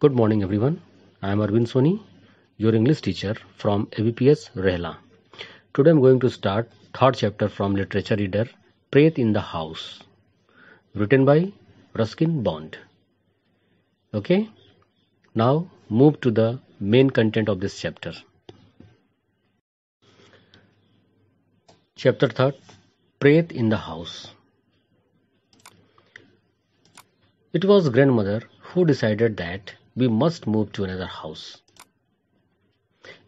Good morning everyone. I am Arvind Soni, your English teacher from ABPS Rehla. Today I am going to start third chapter from literature reader Preet in the House written by Ruskin Bond. Okay? Now move to the main content of this chapter. Chapter 3 Preet in the House It was grandmother who decided that we must move to another house.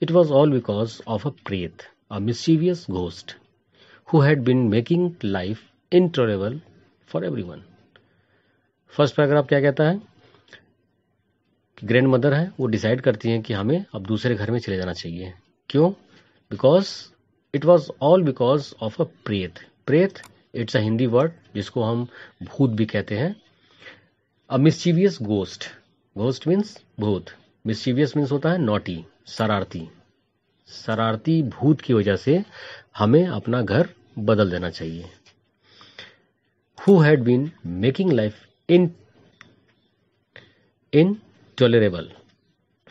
It was all because of a Preet, a mischievous ghost, who had been making life intolerable for everyone. First paragraph क्या कहता है कि grand mother है वो decide करती हैं कि हमें अब दूसरे घर में चले जाना चाहिए क्यों because it was all because of a pret pret it's a Hindi word जिसको हम भूत भी कहते हैं a mischievous ghost ghost means भूत मिस्टिवियस मीन्स होता है नोटी शरारती शरारती भूत की वजह से हमें अपना घर बदल देना चाहिए who had been making life in intolerable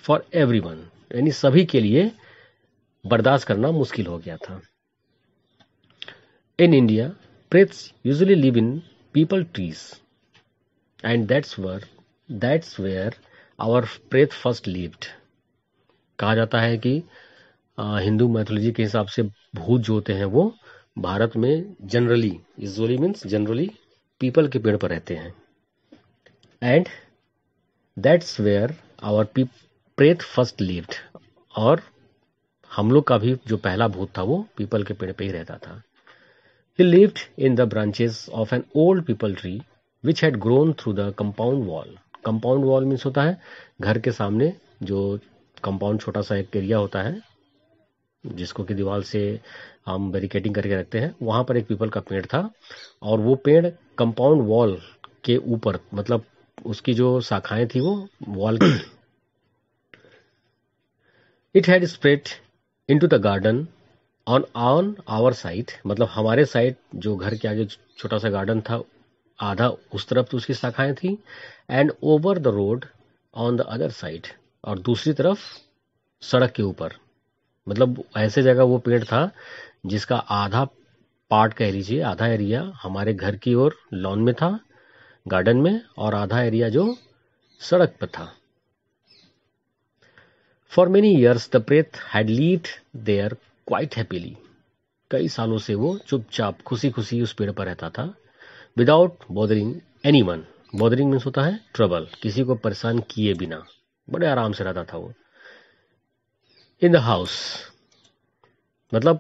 for everyone यानी सभी के लिए बर्दाश्त करना मुश्किल हो गया था in India prets usually live in peepal trees and that's where that's where our pret first lived कहा जाता है कि हिंदू मैथोलॉजी के हिसाब से भूत जो होते हैं वो भारत में जनरली इजोली मीन्स जनरली पीपल के पेड़ पर रहते हैं and that's where our pret first lived और हम लोग का भी जो पहला भूत था वो पीपल के पेड़ पे ही रहता था he lived in the branches of an old peepal tree which had grown through the compound wall compound wall means होता है घर के सामने जो कंपाउंड छोटा सा एक एरिया होता है जिसको कि दीवार से हम बैरिकेटिंग करके रखते हैं वहां पर एक पीपल का पेड़ था और वो पेड़ कंपाउंड वॉल के ऊपर मतलब उसकी जो शाखाएं थी वो वॉल की it had spread into the garden on on our side मतलब हमारे साइड जो घर के आगे छोटा सा गार्डन था आधा उस तरफ तो उसकी शाखाएं थी and over the road on the other side और दूसरी तरफ सड़क के ऊपर मतलब ऐसे जगह वो पेड़ था जिसका आधा पार्ट कह लीजिए आधा एरिया हमारे घर की ओर लॉन में था गार्डन में और आधा एरिया जो सड़क पर था for many years the pret had lived there quite happily कई सालों से वो चुपचाप खुशी खुशी उस पेड़ पर रहता था without bothering anyone bothering means होता है ट्रबल किसी को परेशान किए बिना बड़े आराम से रहता था वो इन द हाउस मतलब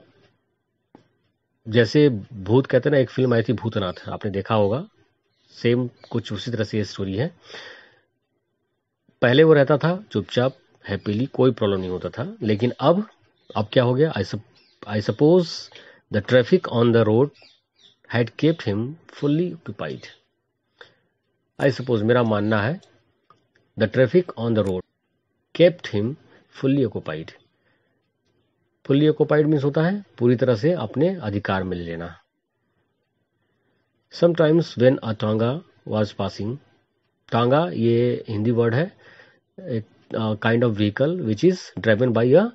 जैसे भूत कहते ना एक फिल्म आई थी भूतनाथ आपने देखा होगा सेम कुछ उसी तरह से ये स्टोरी है पहले वो रहता था चुपचाप हैप्पीली कोई प्रॉब्लम नहीं होता था लेकिन अब अब क्या हो गया I I suppose the traffic on the road had kept him fully occupied I suppose मेरा मानना है the traffic on the road kept him fully occupied fully occupied means होता है पूरी तरह से अपने अधिकार में लेना समटाइम्स वेन अ टांगा वॉज पासिंग टांगा ये हिंदी वर्ड है kind of vehicle which is driven by a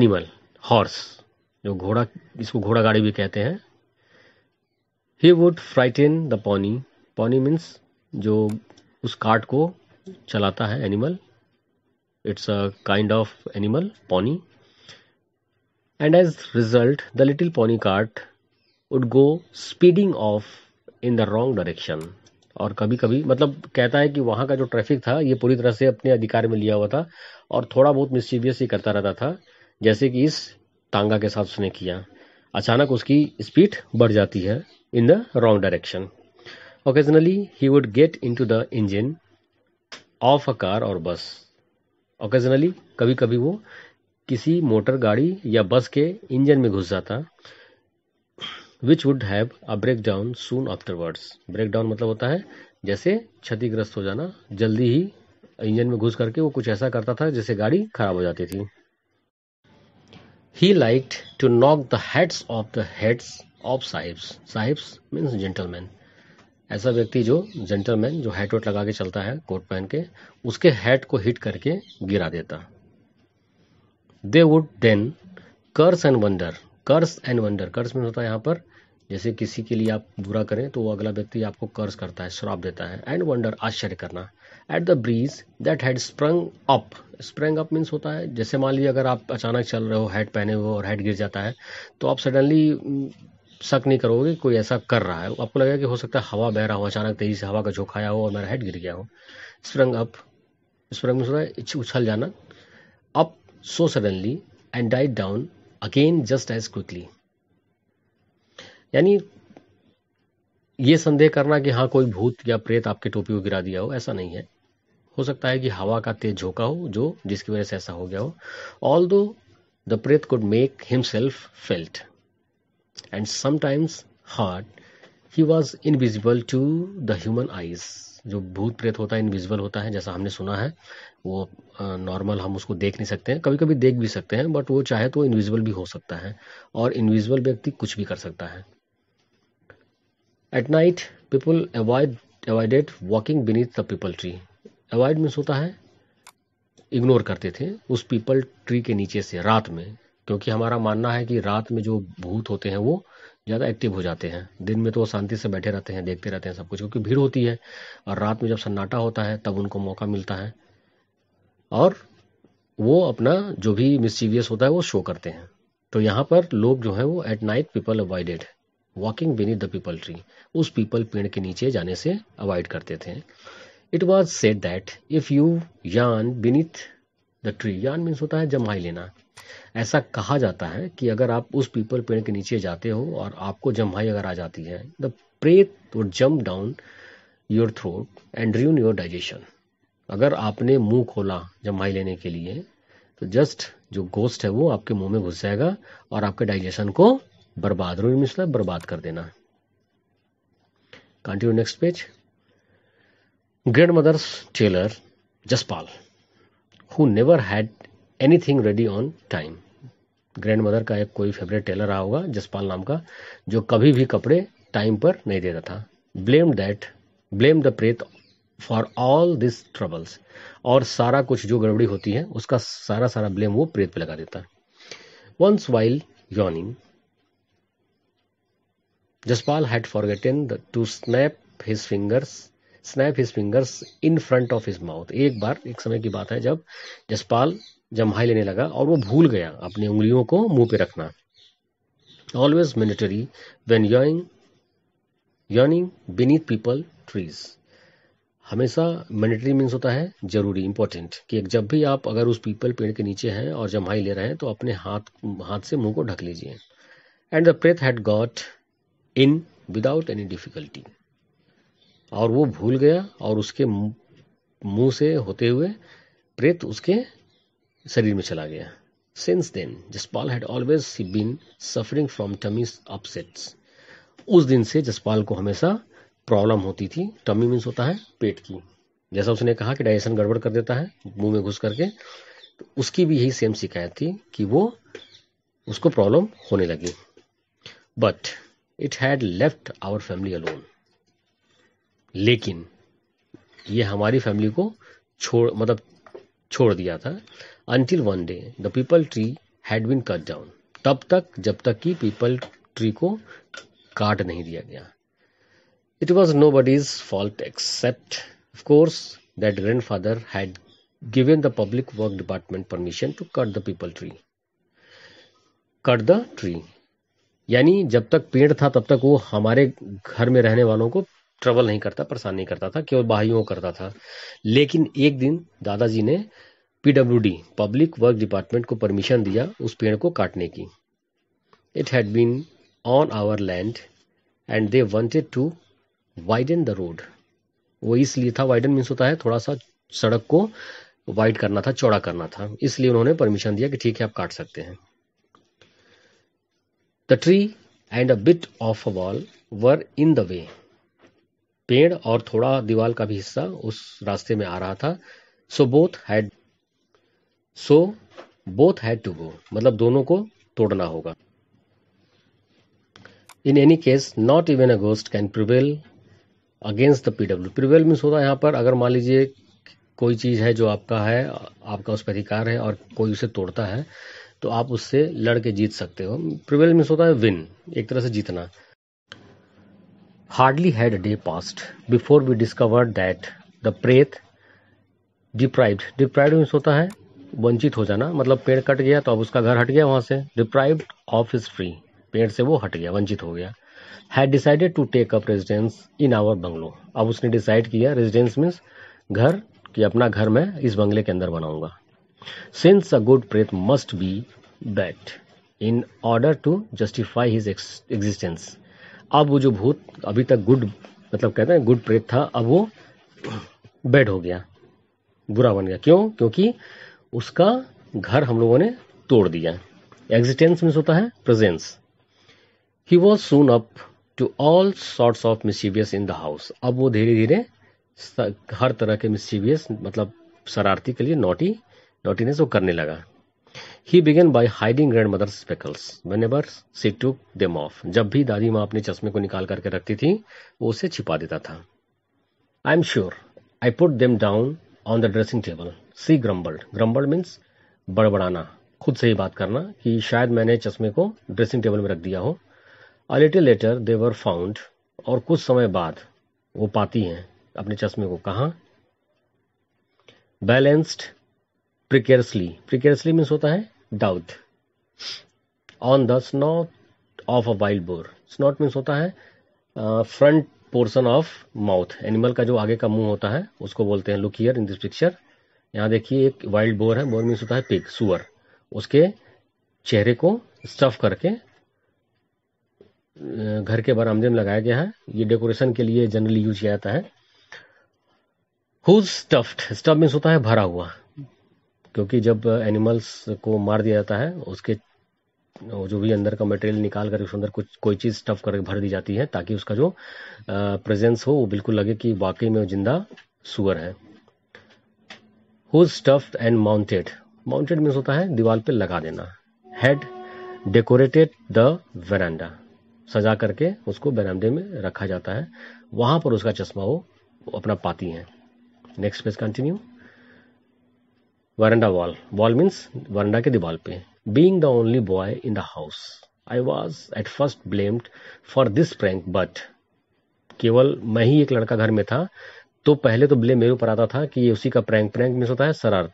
animal horse जो घोड़ा इसको घोड़ा गाड़ी भी कहते हैं he would frighten the pony pony means जो उस कार्ट को चलाता है animal it's a kind of animal pony and as result the little pony cart would go speeding off in the wrong direction और कभी कभी मतलब कहता है कि वहाँ का जो ट्रैफिक था ये पूरी तरह से अपने अधिकार में लिया हुआ था और थोड़ा बहुत मिस्चीवियस ही करता रहता था जैसे कि इस तांगा के साथ उसने किया अचानक उसकी स्पीड बढ़ जाती है in the wrong direction. Occasionally, he would get into the engine of a car or bus. Occasionally, कभी कभी वो किसी मोटर गाड़ी या बस के इंजन में घुस जाता which would have a break down afterwards breakdown matlab hota मतलब होता है जैसे क्षतिग्रस्त हो जाना जल्दी ही इंजन में घुस करके वो कुछ ऐसा करता था जैसे गाड़ी खराब हो जाती थी he like to knock the heads off the heads off sahibs sahibs means gentleman ऐसा व्यक्ति जो जेंटलमैन जो हैट वेट लगा के चलता है कोट पहन के उसके हैट को हिट करके गिरा देता they would then curse and wonder curse and wonder curse में होता है यहाँ पर जैसे किसी के लिए आप बुरा करें तो वो अगला व्यक्ति आपको कर्ज करता है श्राप देता है एंड वंडर आश्चर्य करना at the breeze that had sprung up sprung up means होता है जैसे मान लीजिए अगर आप अचानक चल रहे हो हेड पहने हुए और हेड गिर जाता है तो आप सडनली शक नहीं करोगे कोई ऐसा कर रहा है आपको लगेगा कि हो सकता है हवा बह रहा हो अचानक तेजी से हवा का झोंका आया हो और मेरा हेड गिर गया हो स्प्रंग अप स्प्रंग में उछल जाना up so suddenly and died down again just as quickly यानी ये संदेह करना कि हाँ कोई भूत या प्रेत आपके टोपी को गिरा दिया हो ऐसा नहीं है हो सकता है कि हवा का तेज झोंका हो जो जिसकी वजह से ऐसा हो गया हो all although the pret could make himself felt and sometimes hard he was invisible to the human eyes जो भूत प्रेत होता है इनविजिबल होता है जैसा हमने सुना है वो नॉर्मल हम उसको देख नहीं सकते हैं कभी कभी देख भी सकते हैं बट वो चाहे तो इनविजिबल भी हो सकता है और इनविजिबल व्यक्ति कुछ भी कर सकता है at night people avoid avoided walking beneath the peepal tree avoid means होता है इग्नोर करते थे उस पीपल ट्री के नीचे से रात में क्योंकि हमारा मानना है कि रात में जो भूत होते हैं वो ज़्यादा एक्टिव हो जाते हैं दिन में तो वो शांति से बैठे रहते हैं देखते रहते हैं सब कुछ क्योंकि भीड़ होती है और रात में जब सन्नाटा होता है तब उनको मौका मिलता है और वो अपना जो भी मिसचीवियस होता है वो शो करते हैं तो यहाँ पर लोग जो है वो at night people avoided walking beneath the peepal tree उस पीपल पेड़ के नीचे जाने से अवॉइड करते थे it was said that if you yawned beneath the tree yawn means होता है जमाई लेना ऐसा कहा जाता है कि अगर आप उस पीपल पेड़ के नीचे जाते हो और आपको जम्हाई अगर आ जाती है the pret would jump down your throat and drain your digestion अगर आपने मुंह खोला जम्हाई लेने के लिए तो जस्ट जो गोस्ट है वो आपके मुंह में घुस जाएगा और आपके डाइजेशन को बर्बाद रूल मिसला बर्बाद कर देना continue next page grandmother's tailor Jaspal who never had anything ready on time grandmother का एक कोई फेवरेट टेलर रहा होगा जसपाल नाम का जो कभी भी कपड़े टाइम पर नहीं देता था blame that blame the pret for all this troubles और सारा कुछ जो गड़बड़ी होती है उसका सारा सारा ब्लेम वो प्रेत पे लगा देता once while yawning Jaspal had forgotten to snap his fingers snap his fingers in front of his mouth एक बार एक समय की बात है जब जसपाल जम्हाई लेने लगा और वो भूल गया अपनी उंगलियों को मुंह पे रखना always military when young yawning beneath peepal trees हमेशा मैंडेटरी मीन्स होता है जरूरी इंपॉर्टेंट कि जब भी आप अगर उस पीपल पेड़ के नीचे हैं और जम्हाई ले रहे हैं तो अपने हाथ हाथ से मुंह को ढक लीजिए and the pret had got in without any difficulty और वो भूल गया और उसके मुंह से होते हुए प्रेत उसके शरीर में चला गया since then Jaspal had always been suffering from tummy upsets उस दिन से जसपाल को हमेशा प्रॉब्लम होती थी टमी मीन्स होता है पेट की जैसा उसने कहा कि डाइजेशन गड़बड़ कर देता है मुंह में घुस करके तो उसकी भी यही सेम शिकायत थी कि वो उसको प्रॉब्लम होने लगी but it had left our family alone लेकिन ये हमारी फैमिली को छोड़ मतलब छोड़ दिया था until one day the peepal tree had been cut down तब तक जब तक कि पीपल ट्री को काट नहीं दिया गया it was nobody's fault except of course that grandfather had given the public work department permission to cut the peepal tree cut the tree यानी जब तक पेड़ था तब तक वो हमारे घर में रहने वालों को ट्रबल नहीं करता परेशान नहीं करता था केवल बाहियों करता था लेकिन एक दिन दादाजी ने पीडब्ल्यूडी पब्लिक वर्क डिपार्टमेंट को परमिशन दिया उस पेड़ को काटने की it had been on our land and they wanted to widen the road वो इसलिए था वाइडन मीन्स होता है थोड़ा सा सड़क को वाइड करना था चौड़ा करना था इसलिए उन्होंने परमिशन दिया कि ठीक है आप काट सकते हैं the tree and a bit of a wall were in the way पेड़ और थोड़ा दीवार का भी हिस्सा उस रास्ते में आ रहा था so both had so both had to go मतलब दोनों को तोड़ना होगा in any case not even a ghost can prevail against the PW prevail means होता है यहाँ पर अगर मान लीजिए कोई चीज़ है जो आपका है आपका उस पर अधिकार है और कोई उसे तोड़ता है तो आप उससे लड़ के जीत सकते हो प्रिवेल मीन्स होता है विन एक तरह से जीतना hardly had day passed before we discovered that the pret deprived deprived means होता है वंचित हो जाना मतलब पेड़ कट गया तो अब उसका घर हट गया वहां से डिप्राइव ऑफ इज फ्री पेड़ से वो हट गया वंचित हो गया had decided to take up residence in our bungalow अब उसने डिसाइड किया रेजिडेंस मीन्स घर कि अपना घर मैं इस बंगले के अंदर बनाऊंगा since a good pret must be bad in order to justify his existence अब वो जो भूत अभी तक गुड मतलब कहते हैं गुड प्रेत था अब वो बेड हो गया बुरा बन गया क्यों क्योंकि उसका घर हम लोगों ने तोड़ दिया एग्जिस्टेंस मीन्स होता है presence he was soon up to all sorts of mischievous in the house अब वो धीरे धीरे हर तरह के मिसीवियस मतलब शरारती के लिए नोटी नोटीनेस वो करने लगा he began by hiding grandmother spectacles whenever she took them of जब भी दादी माँ अपने चश्मे को निकाल करके रखती थी वो उसे छिपा देता था I am sure I put them down on the dressing table she grumbled grumbled means बड़बड़ाना खुद से ही बात करना कि शायद मैंने चश्मे को ड्रेसिंग टेबल में रख दिया हो a little later they found और कुछ समय बाद वो पाती हैं अपने चश्मे को कहाँ बैलेंस्ड प्रिकेरसली प्रिकेरसली मीन्स होता है doubt on the snout of a wild boar snout means होता है front portion of mouth animal का जो आगे का मुंह होता है उसको बोलते हैं look here in this picture यहाँ देखिए एक वाइल्ड बोर है बोर मीन्स होता है पिग सुअर उसके चेहरे को स्टफ करके घर के बरामदे में लगाया गया है ये डेकोरेशन के लिए जनरली यूज किया जाता है हुज स्टफ्ड स्टफ मीन्स होता है भरा हुआ क्योंकि जब एनिमल्स को मार दिया जाता है उसके जो भी अंदर का मटेरियल निकाल कर उसके अंदर कुछ कोई चीज़ स्टफ करके भर दी जाती है ताकि उसका जो प्रेजेंस हो वो बिल्कुल लगे कि वाकई में जिंदा सुअर है who stuffed and mounted mounted means होता है दीवार पे लगा देना हेड डेकोरेटेड द वेरांडा सजा करके उसको बरामदे में रखा जाता है वहां पर उसका चश्मा वो अपना पाती है next page continue veranda wall wall means veranda के दीवार पे being the only boy in the house I was at first blamed for this prank but केवल मैं ही एक लड़का घर में था तो पहले तो ब्लेम मेरे ऊपर आता था कि ये उसी का प्रैंक प्रैंक मिस होता है शरारत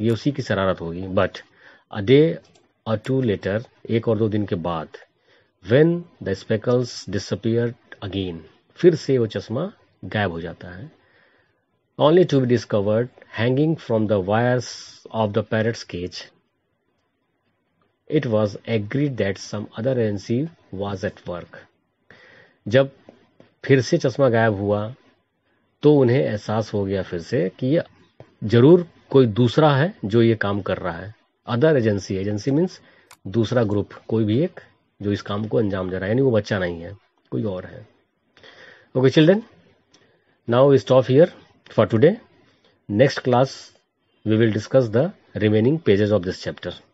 ये उसी की शरारत होगी but a day or two later एक और दो दिन के बाद when the spectacles disappear again फिर से वो चश्मा गायब हो जाता है only to be discovered hanging from the wires of the parrots cage. It was agreed that some other agency was at work जब फिर से चश्मा गायब हुआ तो उन्हें एहसास हो गया फिर से कि ये जरूर कोई दूसरा है जो ये काम कर रहा है अदर एजेंसी एजेंसी मीन्स दूसरा ग्रुप कोई भी एक जो इस काम को अंजाम दे रहा है यानी वो बच्चा नहीं है कोई और है okay children now stop here for today next class we will discuss the remaining pages of this chapter